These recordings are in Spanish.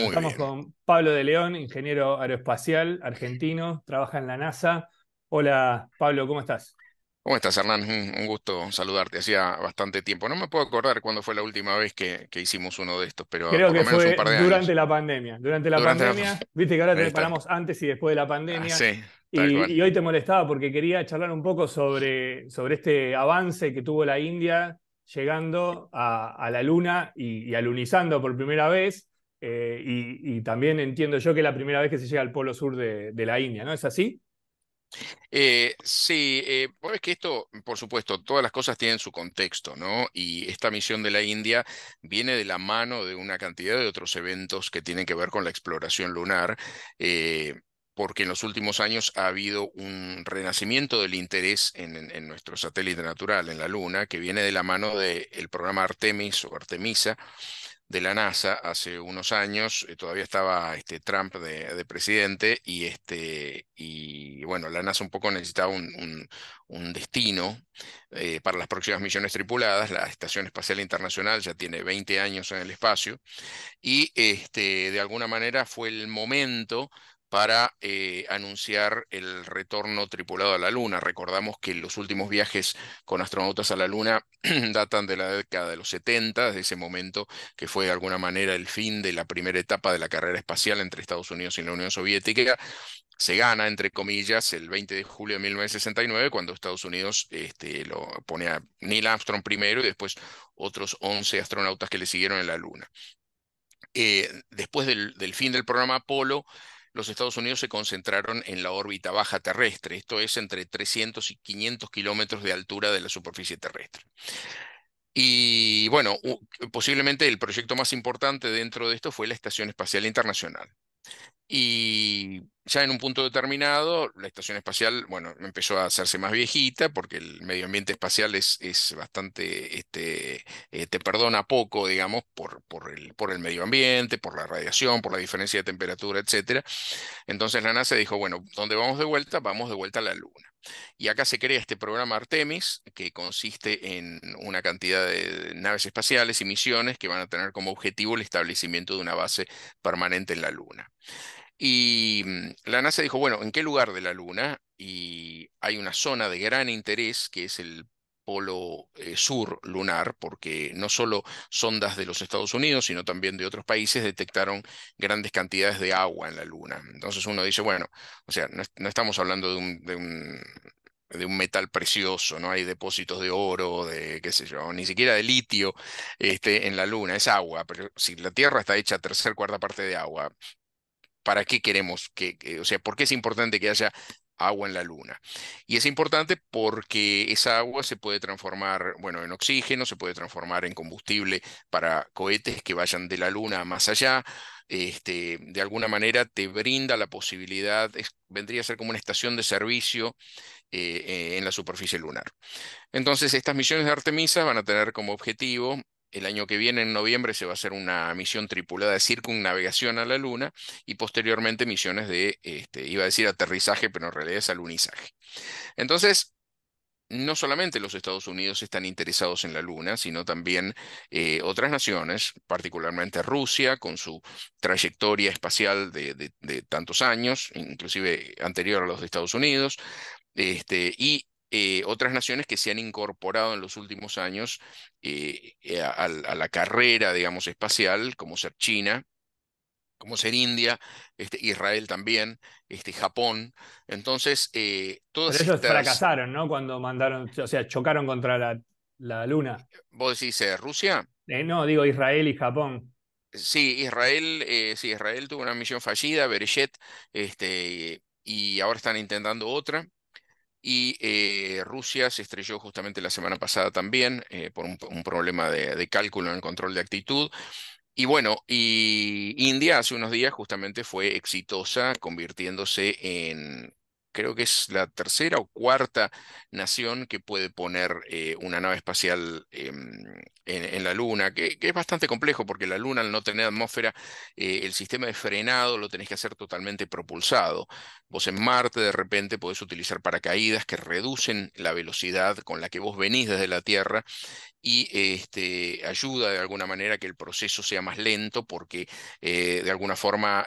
estamos con Pablo de León, ingeniero aeroespacial argentino, trabaja en la NASA. Hola, Pablo, ¿cómo estás? ¿Cómo estás, Hernán? Un, gusto saludarte. Hacía bastante tiempo. No me puedo acordar cuándo fue la última vez que, hicimos uno de estos, pero Creo que fue durante la pandemia. Durante la pandemia, viste que ahora te paramos antes y después de la ah, pandemia. sí, y, hoy te molestaba porque quería charlar un poco sobre, este avance que tuvo la India llegando a, la Luna y alunizando por primera vez. Eh, y, también entiendo yo que es la primera vez que se llega al polo sur de, la India, ¿no es así? Eh, sí, pues eh, es que esto, por supuesto, todas las cosas tienen su contexto, ¿no? Y esta misión de la India viene de la mano de una cantidad de otros eventos que tienen que ver con la exploración lunar. porque en los últimos años ha habido un renacimiento del interés en, nuestro satélite natural, en la Luna, que viene de la mano del programa Artemis o Artemisa, de la NASA hace unos años, eh, todavía estaba este, Trump de, presidente y, este, y bueno, la NASA un poco necesitaba un, un, destino eh, para las próximas misiones tripuladas, la Estación Espacial Internacional ya tiene 20 años en el espacio y este, de alguna manera fue el momento para eh, anunciar el retorno tripulado a la Luna. Recordamos que los últimos viajes con astronautas a la Luna datan de la década de los 70, desde ese momento que fue de alguna manera el fin de la primera etapa de la carrera espacial entre Estados Unidos y la Unión Soviética. Se gana, entre comillas, el 20 de julio de 1969, cuando Estados Unidos este, lo pone a Neil Armstrong primero y después otros 11 astronautas que le siguieron en la Luna. Eh, después del, del fin del programa Apolo, los Estados Unidos se concentraron en la órbita baja terrestre, esto es entre 300 y 500 kilómetros de altura de la superficie terrestre. Y bueno, posiblemente el proyecto más importante dentro de esto fue la Estación Espacial Internacional. Y ya en un punto determinado, la estación espacial, bueno, empezó a hacerse más viejita porque el medio ambiente espacial es, es bastante, este, eh, te perdona poco, digamos, por, el, por el medio ambiente, por la radiación, por la diferencia de temperatura, etc. Entonces la NASA dijo, bueno, ¿dónde vamos de vuelta? Vamos de vuelta a la Luna. Y acá se crea este programa Artemis, que consiste en una cantidad de naves espaciales y misiones que van a tener como objetivo el establecimiento de una base permanente en la Luna. Y mm, la NASA dijo, bueno, ¿en qué lugar de la Luna? Y hay una zona de gran interés, que es el polo eh, sur lunar, porque no solo sondas de los Estados Unidos, sino también de otros países detectaron grandes cantidades de agua en la luna. Entonces uno dice, bueno, o sea, no, estamos hablando de un, metal precioso, no hay depósitos de oro, de qué sé yo, ni siquiera de litio este, en la Luna, es agua, pero si la Tierra está hecha tercer, cuarta parte de agua, ¿para qué queremos que o sea, por qué es importante que haya agua en la luna. Y es importante porque esa agua se puede transformar, bueno, en oxígeno, se puede transformar en combustible para cohetes que vayan de la luna más allá. Este, de alguna manera te brinda la posibilidad, vendría a ser como una estación de servicio eh, eh, en la superficie lunar. Entonces, estas misiones de Artemisa van a tener como objetivo el año que viene, en noviembre, se va a hacer una misión tripulada de circunnavegación a la Luna y posteriormente misiones de, este, iba a decir aterrizaje, pero en realidad es alunizaje. Entonces, no solamente los Estados Unidos están interesados en la Luna, sino también eh, otras naciones, particularmente Rusia, con su trayectoria espacial de, tantos años, inclusive anterior a los de Estados Unidos, este, y eh, otras naciones que se han incorporado en los últimos años eh, eh, a, la carrera, digamos, espacial, como ser China, como ser India, este, Israel también, este, Japón. Entonces, todos Pero ellos fracasaron, ¿no? Cuando mandaron, o sea, chocaron contra la, Luna. ¿Vos decís Rusia? no, digo Israel y Japón. Sí, Israel, sí, Israel tuvo una misión fallida, Bereshet, este, y ahora están intentando otra y eh, Rusia se estrelló justamente la semana pasada también eh, por un, problema de, de, cálculo en el control de actitud. Y bueno, y India hace unos días justamente fue exitosa convirtiéndose en creo que es la tercera o cuarta nación que puede poner eh, una nave espacial em, en, la Luna, que, es bastante complejo porque la Luna al no tener atmósfera, eh, el sistema de frenado lo tenés que hacer totalmente propulsado. Vos en Marte de repente podés utilizar paracaídas que reducen la velocidad con la que vos venís desde la Tierra y este, ayuda de alguna manera que el proceso sea más lento porque eh, de alguna forma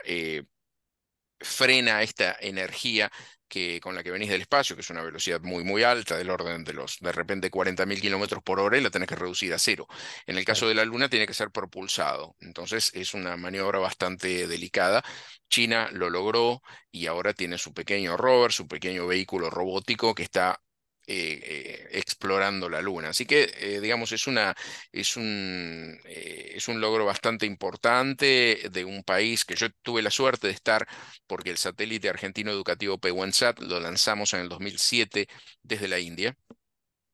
frena esta energía que, con la que venís del espacio, que es una velocidad muy, muy alta, del orden de los, de repente, 40.000 kilómetros por hora, y la tenés que reducir a cero. En el caso de la Luna, tiene que ser propulsado. Entonces, es una maniobra bastante delicada. China lo logró y ahora tiene su pequeño rover, su pequeño vehículo robótico que está eh, eh, explorando la Luna. Así que, eh, digamos, es, una, es, un, eh, es un logro bastante importante de un país que yo tuve la suerte de estar, porque el satélite argentino educativo p sat lo lanzamos en el 2007 desde la India.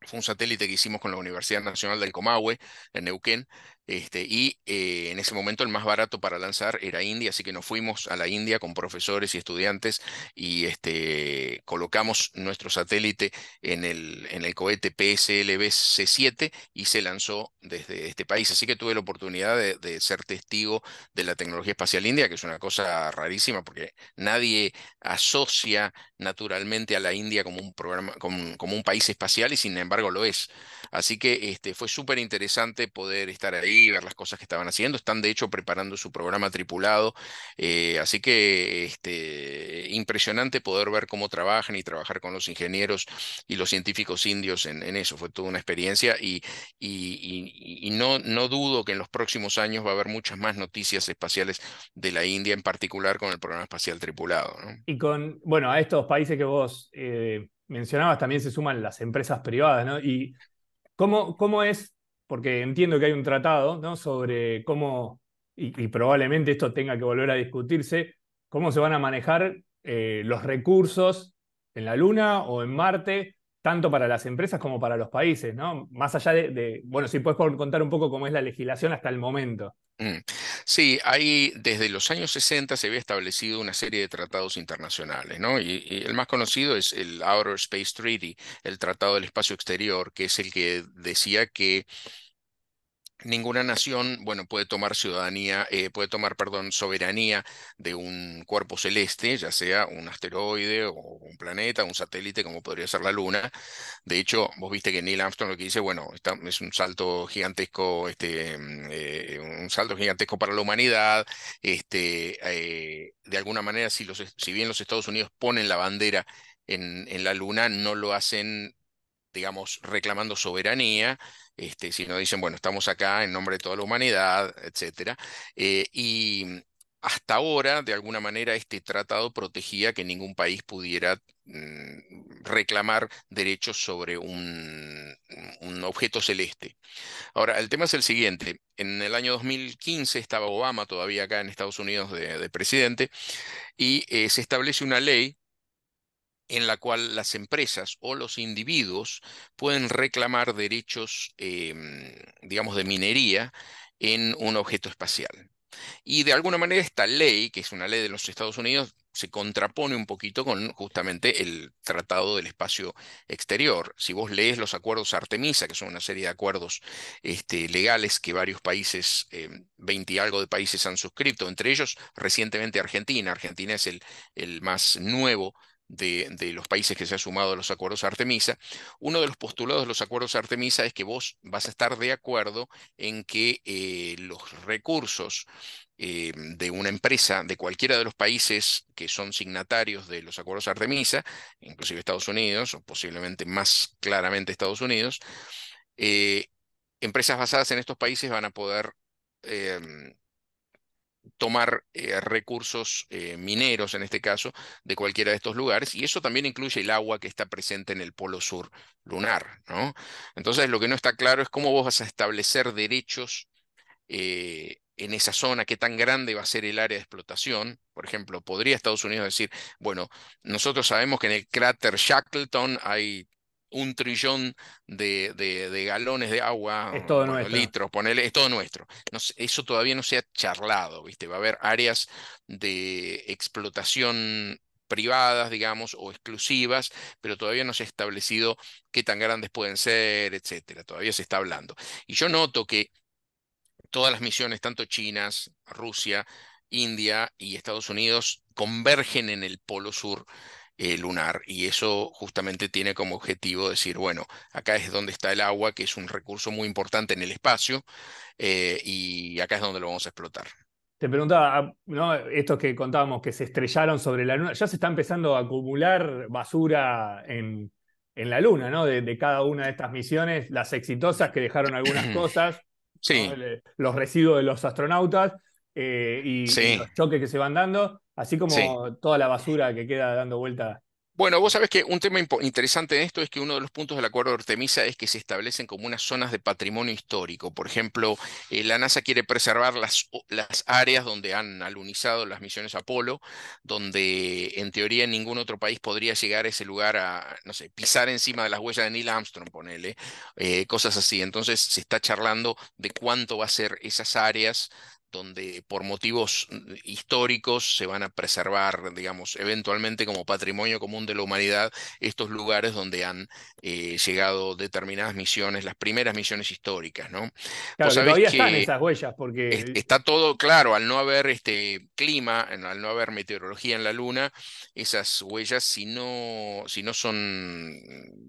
Fue un satélite que hicimos con la Universidad Nacional del Comahue, en Neuquén, este, y eh, en ese momento el más barato para lanzar era India, así que nos fuimos a la India con profesores y estudiantes y este, colocamos nuestro satélite en el, cohete PSLV C7 y se lanzó desde este país. Así que tuve la oportunidad de, ser testigo de la tecnología espacial india, que es una cosa rarísima porque nadie asocia naturalmente a la India como un, programa, como un país espacial y sin embargo lo es. Así que este, fue súper interesante poder estar ahí, ver las cosas que estaban haciendo. Están de hecho preparando su programa tripulado. Eh, así que este, impresionante poder ver cómo trabajan y trabajar con los ingenieros y los científicos indios en, eso. Fue toda una experiencia y, no, no dudo que en los próximos años va a haber muchas más noticias espaciales de la India, en particular con el programa espacial tripulado. Y con, bueno, a estos países que vos eh, mencionabas también se suman las empresas privadas, ¿no? Y ¿Cómo, es? Porque entiendo que hay un tratado ¿no? sobre cómo, y, probablemente esto tenga que volver a discutirse, cómo se van a manejar eh, los recursos en la Luna o en Marte tanto para las empresas como para los países, ¿no? Más allá de, bueno, si puedes contar un poco cómo es la legislación hasta el momento. Mm. Sí, hay, desde los años 60 se había establecido una serie de tratados internacionales, ¿no? y el más conocido es el Outer Space Treaty, el Tratado del Espacio Exterior, que es el que decía que Ninguna nación, bueno, puede tomar ciudadanía, eh, puede tomar, perdón, soberanía de un cuerpo celeste, ya sea un asteroide o un planeta, un satélite, como podría ser la Luna. De hecho, vos viste que Neil Armstrong lo que dice, bueno, es un salto gigantesco, este, mm, eh, un salto gigantesco para la humanidad. Este, eh, de alguna manera, si, los, si bien los Estados Unidos ponen la bandera en, en la Luna, no lo hacen digamos, reclamando soberanía, este, sino dicen, bueno, estamos acá en nombre de toda la humanidad, etc. Eh, y hasta ahora, de alguna manera, este tratado protegía que ningún país pudiera mm, reclamar derechos sobre un, objeto celeste. Ahora, el tema es el siguiente. En el año 2015 estaba Obama todavía acá en Estados Unidos de, presidente y eh, se establece una ley en la cual las empresas o los individuos pueden reclamar derechos, em, digamos, de minería en un objeto espacial. Y de alguna manera esta ley, que es una ley de los Estados Unidos, se contrapone un poquito con justamente el Tratado del Espacio Exterior. Si vos lees los acuerdos Artemisa, que son una serie de acuerdos este, legales que varios países, em, veinte y algo de países han suscrito, entre ellos recientemente Argentina. Argentina es el, el más nuevo de, los países que se han sumado a los acuerdos Artemisa, uno de los postulados de los acuerdos Artemisa es que vos vas a estar de acuerdo en que eh, los recursos eh, de una empresa de cualquiera de los países que son signatarios de los acuerdos Artemisa, inclusive Estados Unidos, o posiblemente más claramente Estados Unidos, eh, empresas basadas en estos países van a poder em, tomar eh, recursos eh, mineros, en este caso, de cualquiera de estos lugares, y eso también incluye el agua que está presente en el polo sur lunar, ¿no? Entonces, lo que no está claro es cómo vos vas a establecer derechos eh, en esa zona, qué tan grande va a ser el área de explotación. Por ejemplo, podría Estados Unidos decir, bueno, nosotros sabemos que en el cráter Shackleton hay un trillón de, galones de agua, es litros, ponele, es todo nuestro. eso todavía no se ha charlado, ¿viste? Va a haber áreas de explotación privadas, digamos, o exclusivas, pero todavía no se ha establecido qué tan grandes pueden ser, etcétera. Todavía se está hablando. Y yo noto que todas las misiones, tanto chinas, Rusia, India y Estados Unidos, convergen en el Polo Sur eh, lunar. Y eso justamente tiene como objetivo decir, bueno, acá es donde está el agua, que es un recurso muy importante en el espacio, eh, y acá es donde lo vamos a explotar. Te preguntaba, ah, ¿no? estos que contábamos que se estrellaron sobre la Luna, ya se está empezando a acumular basura en, en la Luna, ¿no? De, cada una de estas misiones, las exitosas que dejaron algunas cosas, los residuos de los astronautas, eh, y, los choques que se van dando, así como toda la basura que queda dando vuelta. Bueno, vos sabés que un tema interesante de esto es que uno de los puntos del acuerdo de Artemisa es que se establecen como unas zonas de patrimonio histórico. Por ejemplo, eh, la NASA quiere preservar las, las, áreas donde han alunizado las misiones Apolo, donde en teoría ningún otro país podría llegar a ese lugar a, no sé, pisar encima de las huellas de Neil Armstrong, ponele, eh, cosas así. Entonces se está charlando de cuánto va a ser esas áreas donde por motivos mm, históricos se van a preservar, digamos, eventualmente como patrimonio común de la humanidad, estos lugares donde han eh, llegado determinadas misiones, las primeras misiones históricas, ¿no? Claro, todavía están esas huellas, porque... está todo claro, al no haber este clima, al no haber meteorología en la Luna, esas huellas, si no, si no son,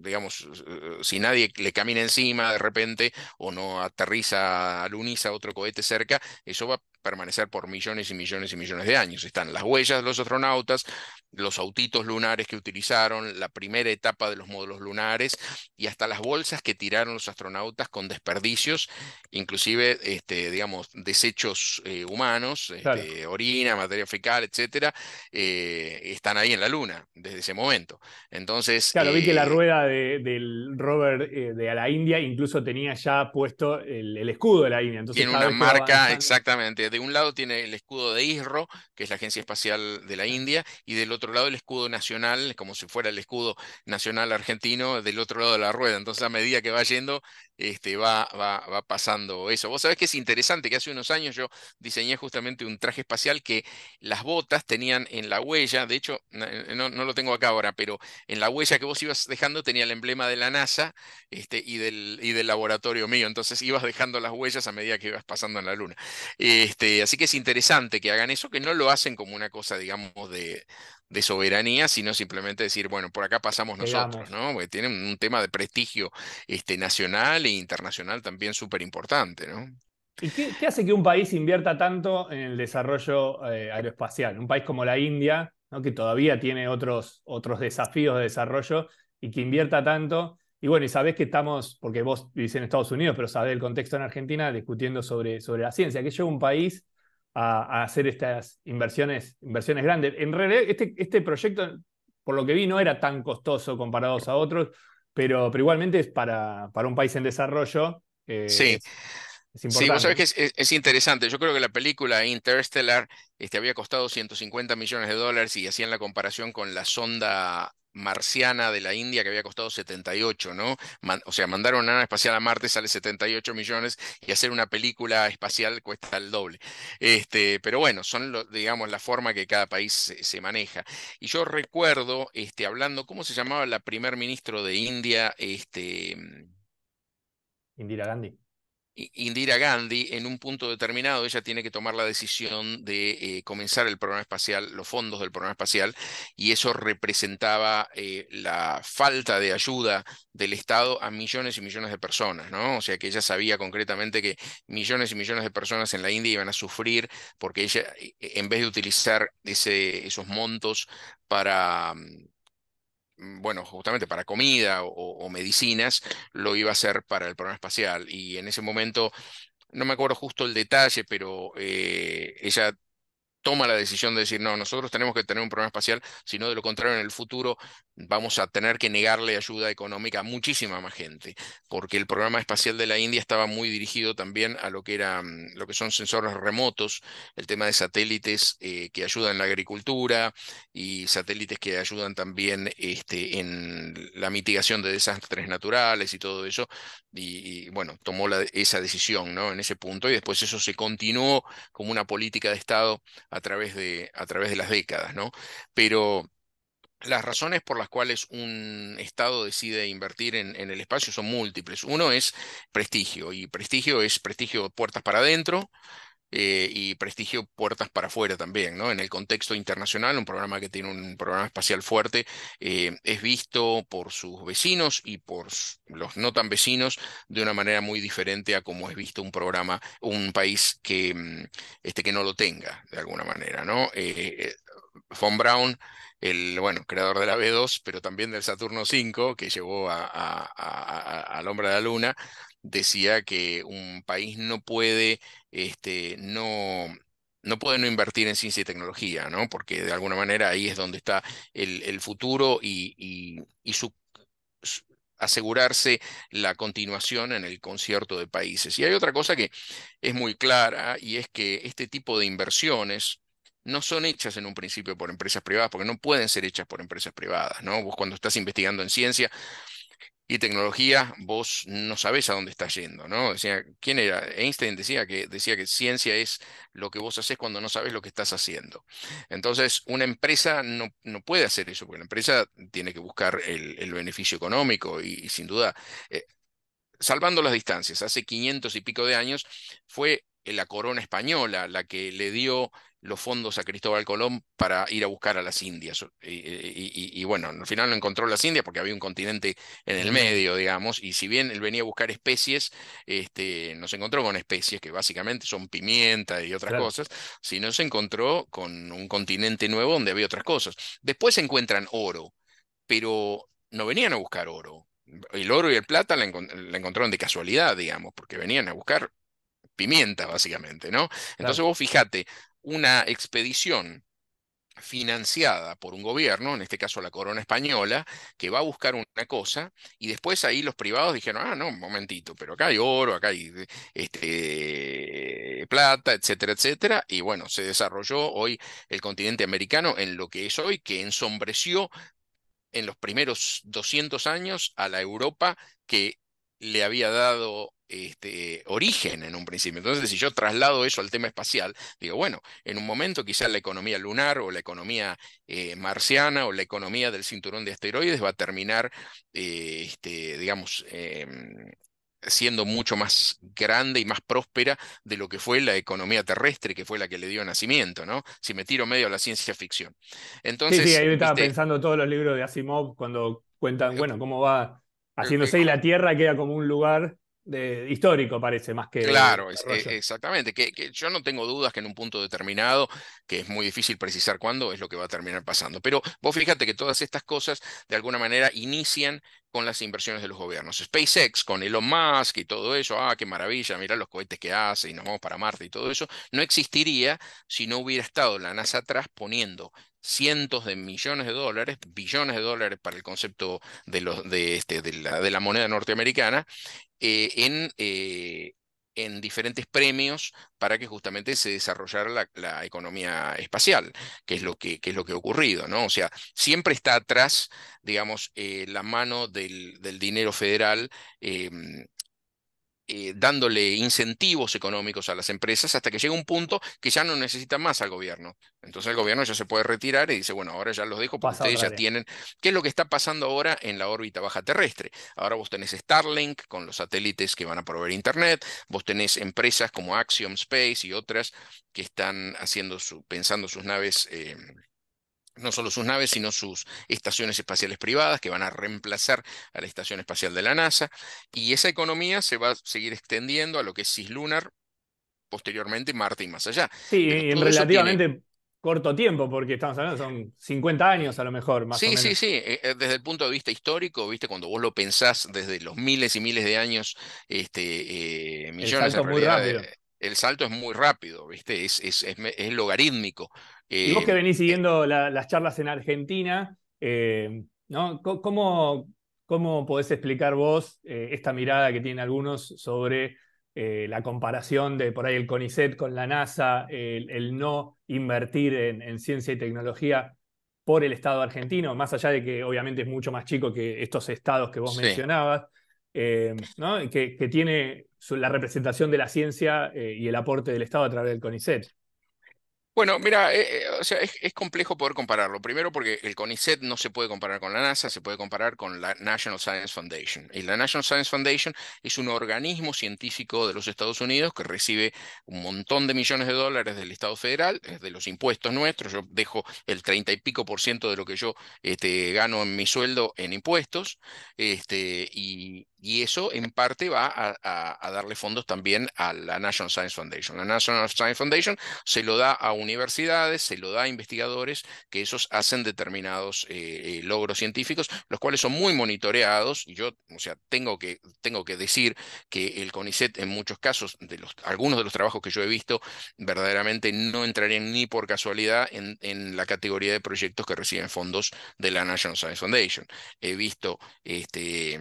digamos, eh, si nadie le camina encima de repente o no aterriza, aluniza otro cohete cerca, eso va permanecer por millones y millones y millones de años. Están las huellas de los astronautas, los autitos lunares que utilizaron, la primera etapa de los módulos lunares y hasta las bolsas que tiraron los astronautas con desperdicios, inclusive, este, digamos, desechos eh, humanos, este, orina, materia fecal, etcétera, eh, están ahí en la Luna desde ese momento. Entonces. Claro, vi que la eh, rueda del rover de la India incluso tenía ya puesto el, escudo de la India. tiene una marca, exactamente. De un lado tiene el escudo de ISRO, que es la Agencia Espacial de la India, y del otro otro lado el escudo nacional, como si fuera el escudo nacional argentino, del otro lado de la rueda. Entonces, a medida que va yendo, este, va, va, pasando eso. Vos sabés que es interesante que hace unos años yo diseñé justamente un traje espacial que las botas tenían en la huella, de hecho, no, lo tengo acá ahora, pero en la huella que vos ibas dejando tenía el emblema de la NASA este, y, del, del laboratorio mío. Entonces, ibas dejando las huellas a medida que ibas pasando en la Luna. Este, así que es interesante que hagan eso, que no lo hacen como una cosa, digamos, de, de soberanía, sino simplemente decir, bueno, por acá pasamos nosotros, ¿no? Porque tienen un tema de prestigio este, nacional e internacional también súper importante, ¿no? ¿Y qué, hace que un país invierta tanto en el desarrollo eh, aeroespacial? Un país como la India, ¿no? que todavía tiene otros, otros desafíos de desarrollo y que invierta tanto. Y bueno, y sabés que estamos, porque vos vivís en Estados Unidos, pero sabés el contexto en Argentina, discutiendo sobre, sobre la ciencia, que es un país a, hacer estas inversiones, inversiones grandes. En realidad, este, este proyecto, por lo que vi, no era tan costoso comparados a otros, pero, pero igualmente es para, para un país en desarrollo. Eh, sí. Es, que es, interesante. Yo creo que la película Interstellar este, había costado 150 millones de dólares y hacían la comparación con la sonda marciana de la India que había costado 78, ¿no? o sea, mandar una nave espacial a Marte sale 78 millones y hacer una película espacial cuesta el doble. Este, pero bueno, son, digamos, la forma que cada país se, maneja. Y yo recuerdo, este, hablando, ¿cómo se llamaba la primer ministro de India? Este, mm? Indira Gandhi. Indira Gandhi, en un punto determinado, ella tiene que tomar la decisión de eh, comenzar el programa espacial, los fondos del programa espacial, y eso representaba eh, la falta de ayuda del Estado a millones y millones de personas, ¿no? O sea que ella sabía concretamente que millones y millones de personas en la India iban a sufrir porque ella, e-, e-, en vez de utilizar ese, esos montos para mm, Mm, bueno, justamente para comida o, medicinas, lo iba a hacer para el programa espacial. Y en ese momento, no me acuerdo justo el detalle, pero eh, ella toma la decisión de decir, no, nosotros tenemos que tener un programa espacial, sino de lo contrario, en el futuro vamos a tener que negarle ayuda económica a muchísima más gente, porque el programa espacial de la India estaba muy dirigido también a lo que, era, mm, lo que son sensores remotos, el tema de satélites eh, que ayudan en la agricultura y satélites que ayudan también este, en la mitigación de desastres naturales y todo eso, y, bueno, tomó esa decisión ¿no? en ese punto, y después eso se continuó como una política de Estado a través de, a través de las décadas, ¿no? Pero las razones por las cuales un Estado decide invertir en, en, el espacio son múltiples. Uno es prestigio, y prestigio es prestigio puertas para adentro, eh, y prestigio puertas para afuera también, ¿no? En el contexto internacional, un programa que tiene un programa espacial fuerte eh, es visto por sus vecinos y por los no tan vecinos de una manera muy diferente a como es visto un programa, un país que, mm, este, que no lo tenga, de alguna manera, ¿no? Eh, von Braun el bueno, creador de la B2, pero también del Saturno 5, que llevó al hombre de la luna, decía que un país no puede, este, no, no puede no invertir en ciencia y tecnología, ¿no? Porque de alguna manera ahí es donde está el, futuro y, asegurarse la continuación en el concierto de países. Y hay otra cosa que es muy clara y es que este tipo de inversiones no son hechas en un principio por empresas privadas, porque no pueden ser hechas por empresas privadas, ¿no? Vos cuando estás investigando en ciencia, y tecnología, vos no sabés a dónde estás yendo, ¿no? Decía, ¿quién era? Einstein decía que, decía que ciencia es lo que vos haces cuando no sabes lo que estás haciendo. Entonces, una empresa no, puede hacer eso, porque la empresa tiene que buscar el, beneficio económico y, sin duda, eh, salvando las distancias, hace 500 y pico de años fue la corona española la que le dio los fondos a Cristóbal Colón para ir a buscar a las Indias. Y, bueno, al final no encontró las Indias porque había un continente en el medio, digamos, y si bien él venía a buscar especies, este, no se encontró con especies que básicamente son pimienta y otras cosas, sino se encontró con un continente nuevo donde había otras cosas. Después se encuentran oro, pero no venían a buscar oro. El oro y el plata la, encontraron de casualidad, digamos, porque venían a buscar pimienta, básicamente, ¿no? Entonces vos fijate, una expedición financiada por un gobierno, en este caso la corona española, que va a buscar una cosa y después ahí los privados dijeron, ah, no, un momentito, pero acá hay oro, acá hay este, plata, etcétera, etcétera. Y bueno, se desarrolló hoy el continente americano en lo que es hoy, que ensombreció en los primeros 200 años a la Europa que le había dado este, origen en un principio. Entonces, si yo traslado eso al tema espacial, digo, bueno, en un momento quizás la economía lunar o la economía eh, marciana o la economía del cinturón de asteroides va a terminar, eh, este, digamos, em, siendo mucho más grande y más próspera de lo que fue la economía terrestre, que fue la que le dio nacimiento, ¿no? Si me tiro medio a la ciencia ficción. Entonces, sí, sí, ahí estaba este pensando todos los libros de Asimov cuando cuentan, bueno, cómo va haciéndose y la tierra queda como un lugar de, histórico, parece, más que. Claro, e, exactamente. Que, yo no tengo dudas que en un punto determinado, que es muy difícil precisar cuándo, es lo que va a terminar pasando. Pero vos fíjate que todas estas cosas, de alguna manera, inician con las inversiones de los gobiernos. SpaceX, con Elon Musk y todo eso, ah, qué maravilla, mira los cohetes que hace y nos vamos para Marte y todo eso, no existiría si no hubiera estado la NASA atrás poniendo cientos de millones de dólares, billones de dólares para el concepto de, este, la, moneda norteamericana, eh, eh, en, diferentes premios para que justamente se desarrollara la, economía espacial, que es lo que, es lo que ha ocurrido, ¿no? O sea, siempre está atrás, digamos, eh, la mano del, dinero federal em, eh, dándole incentivos económicos a las empresas hasta que llega un punto que ya no necesita más al gobierno. Entonces el gobierno ya se puede retirar y dice, bueno, ahora ya los dejo porque ustedes ya tienen... ¿Qué es lo que está pasando ahora en la órbita baja terrestre? Ahora vos tenés Starlink con los satélites que van a proveer Internet, vos tenés empresas como Axiom Space y otras que están haciendo su, pensando sus naves. Em, no solo sus naves, sino sus estaciones espaciales privadas que van a reemplazar a la Estación Espacial de la NASA. Y esa economía se va a seguir extendiendo a lo que es Cislunar, posteriormente Marte y más allá. Sí, en relativamente corto tiempo, porque estamos hablando, son 50 años a lo mejor, más sí, Sí, sí, eh, eh, Desde el punto de vista histórico, viste, cuando vos lo pensás desde los miles y miles de años, este, eh, millones de el salto es muy rápido, ¿viste? Es, logarítmico. y vos eh, que venís eh, siguiendo las charlas en Argentina, eh, ¿no? ¿Cómo, ¿Cómo podés explicar vos esta mirada que tienen algunos sobre la comparación de por ahí el CONICET con la NASA, el, no invertir en, ciencia y tecnología por el Estado argentino, más allá de que obviamente es mucho más chico que estos estados que vos mencionabas, ¿no? que, que, tiene la representación de la ciencia eh, y el aporte del Estado a través del CONICET. Bueno, mira, eh, eh, o sea, es, complejo poder compararlo. Primero porque el CONICET no se puede comparar con la NASA, se puede comparar con la National Science Foundation. Y la National Science Foundation es un organismo científico de los Estados Unidos que recibe un montón de millones de dólares del Estado federal, de los impuestos nuestros. Yo dejo el treinta y pico por ciento de lo que yo este, gano en mi sueldo en impuestos. Este, y, eso en parte va a, darle fondos también a la National Science Foundation. La National Science Foundation se lo da a universidades, se lo da a investigadores que esos hacen determinados eh, eh, logros científicos, los cuales son muy monitoreados. yo, o sea, tengo que, tengo que decir que el CONICET en muchos casos, de los, algunos de los trabajos que yo he visto, verdaderamente no entrarían ni por casualidad en, la categoría de proyectos que reciben fondos de la National Science Foundation. He visto este,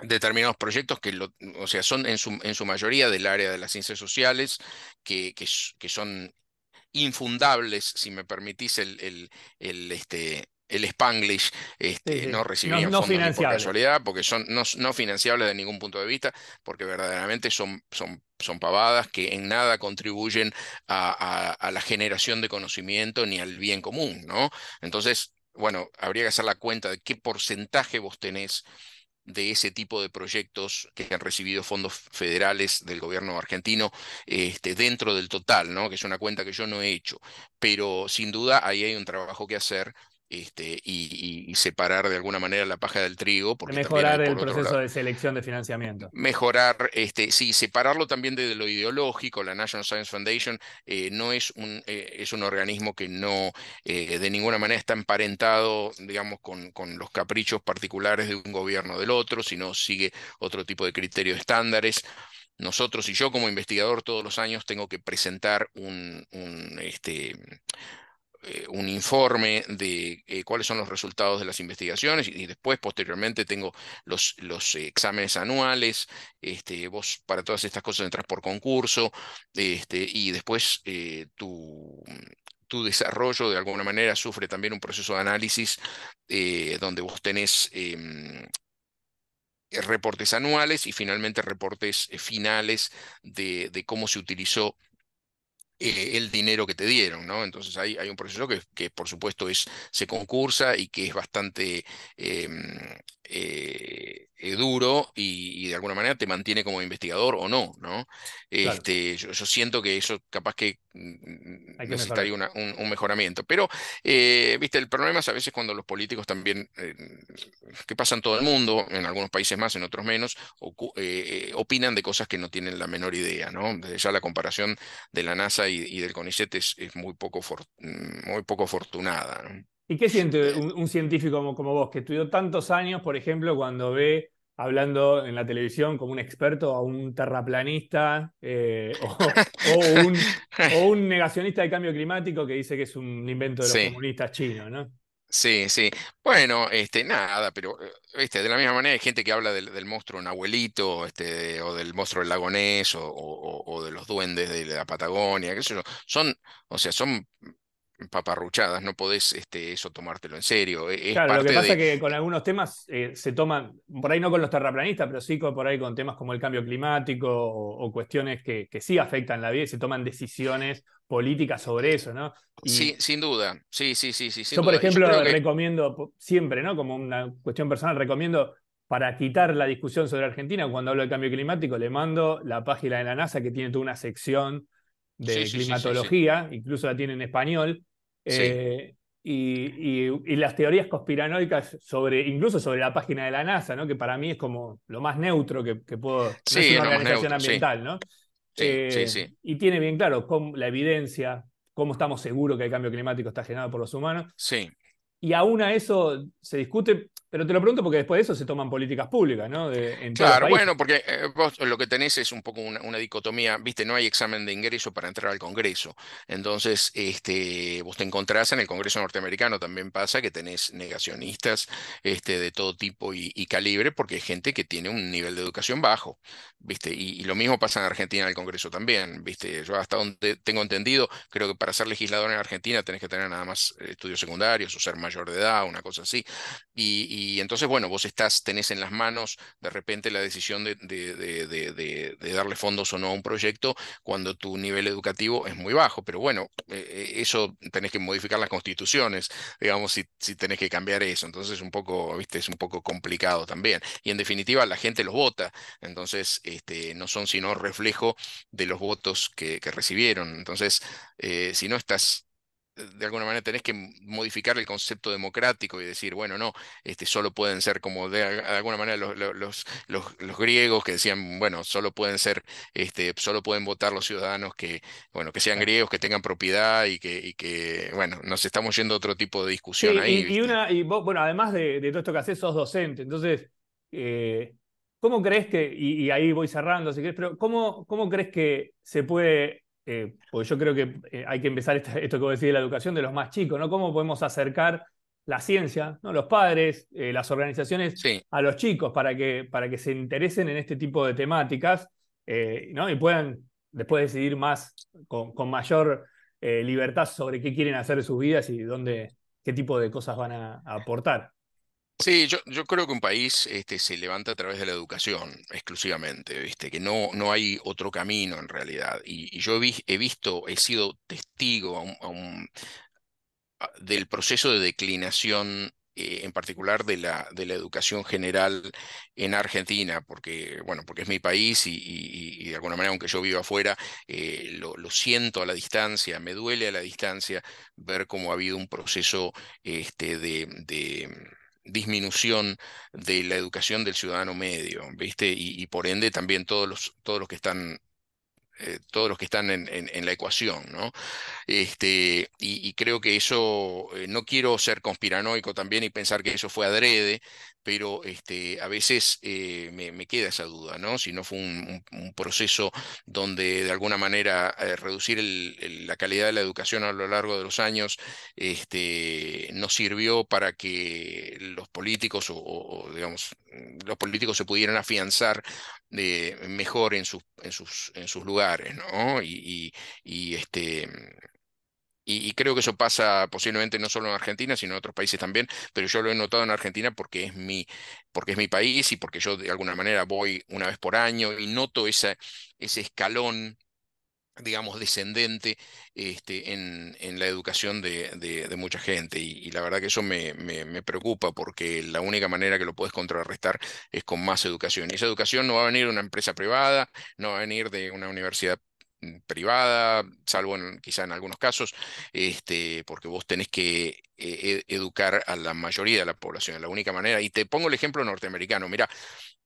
determinados proyectos que o sea, son en su, mayoría del área de las ciencias sociales, que, que son infundables, si me permitís el, el, este, Spanglish este, no recibían fondos por casualidad, porque son no, financiables de ningún punto de vista, porque verdaderamente son, son, son pavadas que en nada contribuyen a, a, la generación de conocimiento ni al bien común, ¿no? Entonces, bueno, habría que hacer la cuenta de qué porcentaje vos tenés de ese tipo de proyectos que han recibido fondos federales del gobierno argentino este, dentro del total, ¿no? que es una cuenta que yo no he hecho. Pero sin duda ahí hay un trabajo que hacer este, y, separar de alguna manera la paja del trigo. mejorar el proceso de selección de financiamiento. Mejorar, este, sí, separarlo también de lo ideológico. La National Science Foundation eh, no es un, eh, es un organismo que no eh, de ninguna manera está emparentado, digamos, con, con los caprichos particulares de un gobierno del otro, sino sigue otro tipo de criterios estándares nosotros y yo como investigador todos los años tengo que presentar un, un, este, eh, un informe de eh, cuáles son los resultados de las investigaciones y, después, posteriormente, tengo los, los eh, exámenes anuales, este, vos para todas estas cosas entras por concurso este, y después tu, tu desarrollo de alguna manera sufre también un proceso de análisis donde vos tenés em, reportes anuales y finalmente reportes finales de, de cómo se utilizó eh, el dinero que te dieron, ¿no? Entonces hay, hay un proceso que, por supuesto es, se concursa y que es bastante em, eh, eh, duro y, de alguna manera te mantiene como investigador o no, ¿no? Este, yo, siento que eso capaz que, mm, necesitaría un, mejoramiento. Pero, eh, viste, el problema es a veces cuando los políticos también, que pasa todo el mundo, en algunos países más, en otros menos, opinan de cosas que no tienen la menor idea, ¿no? ya la comparación de la NASA y, del CONICET es, muy, poco mm, muy poco afortunada. ¿Y qué siente un, científico como, vos, que estudió tantos años, por ejemplo, cuando ve hablando en la televisión como un experto a un terraplanista eh, o, un, negacionista de cambio climático que dice que es un invento de los comunistas chinos, ¿no? Sí, sí. Bueno, este, nada, pero eh, este, de la misma manera hay gente que habla del, monstruo Nahuelito, este, o del monstruo del lagonés, o, de los duendes de la Patagonia, qué sé yo. Son, o sea, son paparruchadas, no podés este, eso tomártelo en serio. E-, claro, lo que pasa es que con algunos temas eh, se toman, por ahí no con los terraplanistas, pero sí con, por ahí con temas como el cambio climático o, cuestiones que, que, sí afectan la vida y se toman decisiones políticas sobre eso, ¿no? sí, sin duda, sí, sí, sí, sí. yo, por ejemplo, recomiendo siempre, ¿no? Como una cuestión personal, recomiendo para quitar la discusión sobre Argentina, cuando hablo de cambio climático, le mando la página de la NASA que tiene toda una sección de climatología, incluso la tiene en español. Eh, y, las teorías conspiranoicas sobre, incluso sobre la página de la NASA, ¿no? Que para mí es como lo más neutro que, puedo. Sí, una organización ambiental, ¿no? Eh, y tiene bien claro la evidencia, cómo estamos seguros que el cambio climático está generado por los humanos. Sí. Y aún a eso se discute, pero te lo pregunto porque después de eso se toman políticas públicas, ¿no? claro, bueno, porque eh, vos lo que tenés es un poco una, dicotomía, viste, no hay examen de ingreso para entrar al Congreso. Entonces, este, vos te encontrás en el Congreso norteamericano, también pasa que tenés negacionistas este, de todo tipo y, calibre, porque hay gente que tiene un nivel de educación bajo, viste, y, lo mismo pasa en Argentina en el Congreso también, viste. Yo hasta donde tengo entendido, creo que para ser legislador en Argentina tenés que tener nada más eh, estudios secundarios o ser mayor de edad, una cosa así. y y entonces, bueno, vos estás, tenés en las manos de repente la decisión de, darle fondos o no a un proyecto cuando tu nivel educativo es muy bajo. Pero bueno, eh, eh, eso tenés que modificar las constituciones, digamos, si, tenés que cambiar eso. Entonces, un poco, viste, es un poco complicado también. Y en definitiva, la gente los vota. Entonces, este, no son sino reflejo de los votos que, recibieron. Entonces, eh, si no estás de alguna manera tenés que modificar el concepto democrático y decir, bueno, no, este, solo pueden ser como de, alguna manera los, los, griegos que decían, bueno, solo pueden ser, este, solo pueden votar los ciudadanos que, bueno, que sean griegos, que tengan propiedad y que, que bueno, nos estamos yendo a otro tipo de discusión ahí. Y, una, bueno, además de, todo esto que haces, sos docente, entonces, eh, ¿cómo crees que, y, ahí voy cerrando si querés, pero ¿cómo, cómo crees que se puede eh, pues yo creo que eh, hay que empezar esto que vos decís de la educación de los más chicos, ¿no? ¿Cómo podemos acercar la ciencia, ¿no? los padres, eh, las organizaciones a los chicos para que, para que se interesen en este tipo de temáticas eh, ¿no? y puedan después decidir más con, mayor libertad sobre qué quieren hacer de sus vidas y dónde, qué tipo de cosas van a aportar. Sí, yo, creo que un país este, se levanta a través de la educación exclusivamente, que no, no hay otro camino en realidad. Y, yo he visto, he sido testigo del proceso de declinación eh, en particular de la, de la educación general en Argentina, porque, bueno, porque es mi país y, de alguna manera, aunque yo vivo afuera, eh, lo, siento a la distancia, me duele a la distancia ver cómo ha habido un proceso este, de disminución de la educación del ciudadano medio, ¿viste? Y, por ende también todos los, todos los que están eh, todos los que están en, la ecuación, ¿no? Este, y, creo que eso, eh, no quiero ser conspiranoico también y pensar que eso fue adrede, pero este, a veces eh, me, queda esa duda, ¿no? Si no fue un, proceso donde de alguna manera eh, reducir la calidad de la educación a lo largo de los años este, no sirvió para que los políticos o, digamos, los políticos se pudieran afianzar de, eh, mejor en sus, en sus, en sus lugares, ¿no? y este, y, creo que eso pasa posiblemente no solo en Argentina, sino en otros países también, pero yo lo he notado en Argentina porque es mi, porque es mi país y porque yo de alguna manera voy una vez por año y noto ese escalón digamos, descendente este, en, la educación de, mucha gente. Y, la verdad que eso me, preocupa porque la única manera que lo puedes contrarrestar es con más educación. Y esa educación no va a venir de una empresa privada, no va a venir de una universidad Mm, privada, salvo en, quizá en algunos casos, este, porque vos tenés que eh, e, educar a la mayoría de la población, la única manera. Y te pongo el ejemplo norteamericano, mira,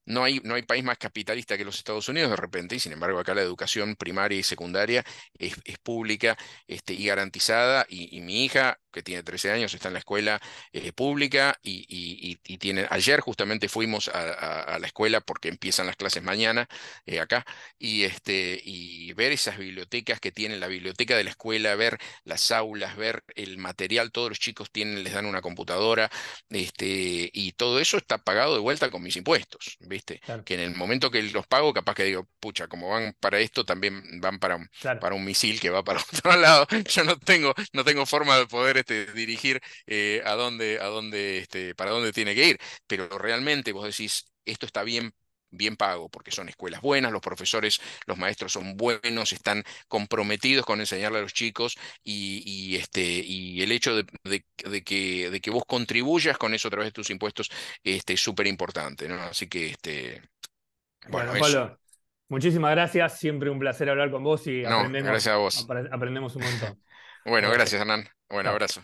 no hay, no hay país más capitalista que los Estados Unidos de repente, y sin embargo acá la educación primaria y secundaria es, pública este, y garantizada, y, mi hija, que tiene 13 años, está en la escuela eh, pública, y, tiene, ayer justamente fuimos a, la escuela porque empiezan las clases mañana eh, acá, y, este, y ver esas bibliotecas que tienen la biblioteca de la escuela, ver las aulas, ver el material, todos los chicos tienen, les dan una computadora, este, y todo eso está pagado de vuelta con mis impuestos, ¿viste? Que en el momento que los pago, capaz que digo, pucha, como van para esto, también van para un, para un misil que va para otro lado. Yo no tengo, no tengo forma de poder este, dirigir eh, a dónde, a dónde, este, para dónde tiene que ir. Pero realmente vos decís, esto está bien bien pago, porque son escuelas buenas, los profesores, los maestros son buenos, están comprometidos con enseñarle a los chicos y, este, y el hecho de, que, de que vos contribuyas con eso a través de tus impuestos este, es súper importante. ¿no? Así que, este, bueno, Pablo, muchísimas gracias, siempre un placer hablar con vos y gracias aprendemos un montón. bueno, gracias Hernán, buen abrazo.